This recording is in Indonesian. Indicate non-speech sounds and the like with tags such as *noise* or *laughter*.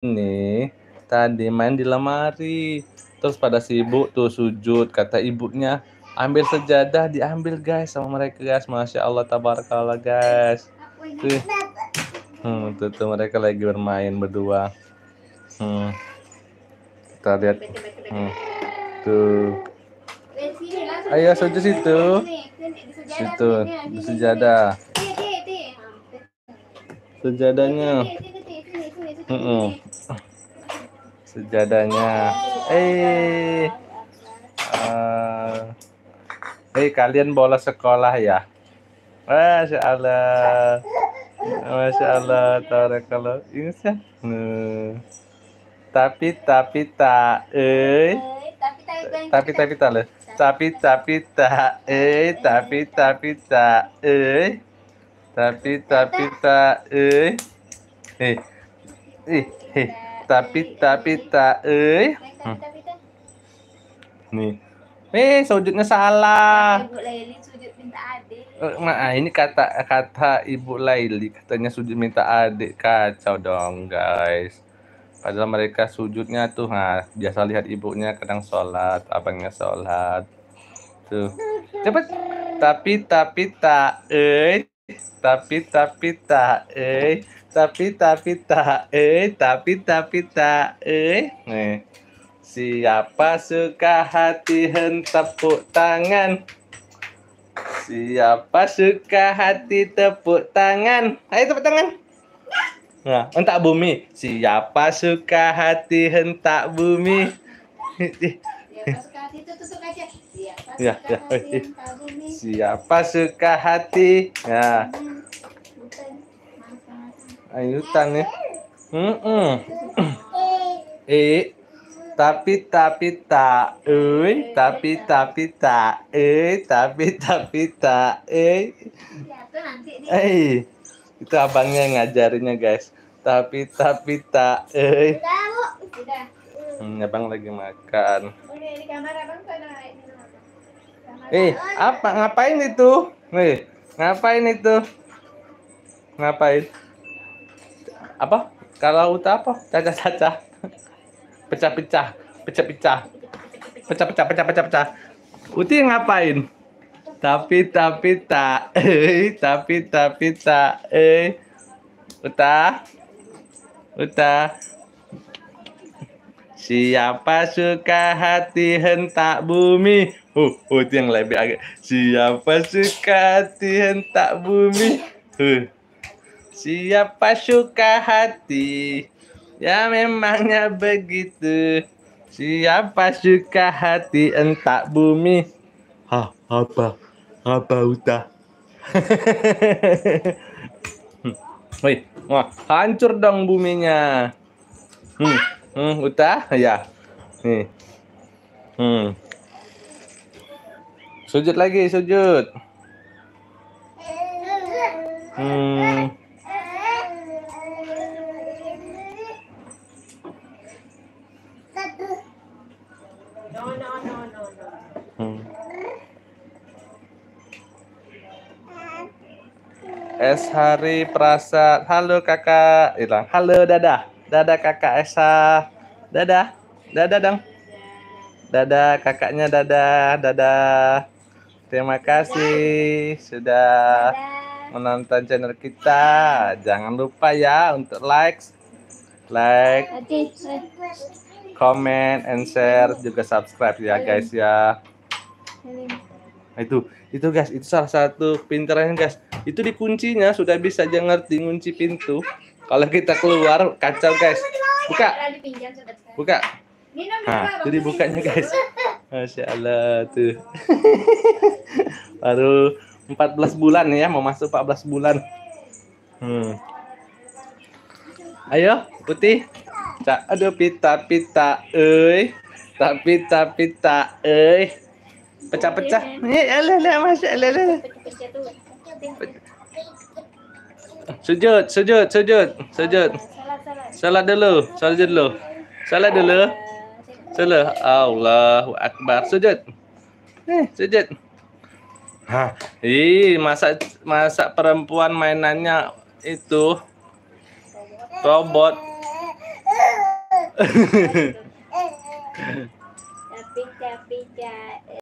Ini tadi main di lemari terus pada sibuk tuh sujud kata ibunya ambil sejadah diambil guys sama mereka guys masya Allah tabarakallah guys tuh hmm, tuh, tuh mereka lagi bermain berdua hmm. kita lihat hmm. tuh ayo sujud situ situ sejadah iya, iya, iya. sejadahnya Mm -mm. Sejadahnya. Eh. Uh, eh hey, eh, kalian bolos sekolah ya? Masya Allah. Masya Allah. Tarekalo. Ini sih. Eh. Hmm. Tapi tapi tak. Eh. Tapi tapi tapi tak le, Tapi tapi tak. Eh. Tapi tapi tak. Eh. Tapi tapi tak. Eh. Eh. Ih, eh, tapi tapi tak eh. Hmm. Nih. Eh, sujudnya salah. Ibu Laili sujud minta adik. Eh, ah, ini kata kata Ibu Laili katanya sujud minta adik. Kacau dong, guys. Padahal mereka sujudnya tuh nah, biasa lihat ibunya kadang sholat, abangnya sholat. Tuh. Cepet. Tapi tapi tak eh tapi tapi tak eh tapi tapi tak eh tapi tapi tak eh nih eh. siapa suka hati tepuk tangan siapa suka hati tepuk tangan ayo tepuk tangan nah entak bumi siapa suka hati hentak bumi *laughs* itu Siapa ya, suka ya. hati iya. Siapa suka hati? Ya. Ayo hutan ya. Hmm. -mm. Eh. Tapi tapi tak, eh tapi tapi tak, eh tapi tapi tak, eh. Ya, eh, itu abangnya yang ngajarinnya guys. Tapi tapi tak, eh. Hmm, abang lagi makan. Kan eh, apa ngapain itu? Nih, ngapain itu? Ngapain? Apa? Kalau uta apa? Caca-caca. Pecah-pecah, pecah-pecah. Pecah-pecah, pecah-pecah, pecah. Uti ngapain? Tapi tapi tak, eh tapi tapi tak, eh. Uta, Uta, Siapa suka hati hentak bumi? Oh, oh itu yang lebih agak. Siapa suka hati hentak bumi? Huh. Siapa suka hati? Ya memangnya begitu. Siapa suka hati entak bumi? Ha, apa? Apa utah? *laughs* Hmm. Woi, wah, hancur dong buminya. Hmm. Hmm, Uta? Ya. Nih. Hmm. Sujud lagi, sujud. Hmm. No, no, no, no, no. Hmm. Es Hari Prasad. Halo kakak. Hilang. Halo dadah. Dadah kakak Esa. Dadah. Dadah dong. Dadah kakaknya dadah. Dadah. Terima kasih sudah menonton channel kita. Jangan lupa ya untuk like, like, comment, and share juga subscribe ya guys ya. Nah, itu itu guys itu salah satu pinternya guys itu dikuncinya sudah bisa jangan ngerti ngunci pintu kalau kita keluar kacau guys. Buka. Buka. Nah, jadi bukanya guys. *laughs* Masya Allah tuh. *laughs* Baru 14 bulan ya, mau masuk 14 bulan. Hmm. Ayo, putih. tak aduh pita pita, eh. Tak pita pita, eh. Pecah-pecah. Ini alah, masya Sujud, sujud, sujud, sujud. Salat dulu, salat dulu. Salat dulu. Salat. Allahu akbar. sujud. Eh, sujud. Ha. Ih, masa masa perempuan mainannya itu robot. Tapi tapi tapi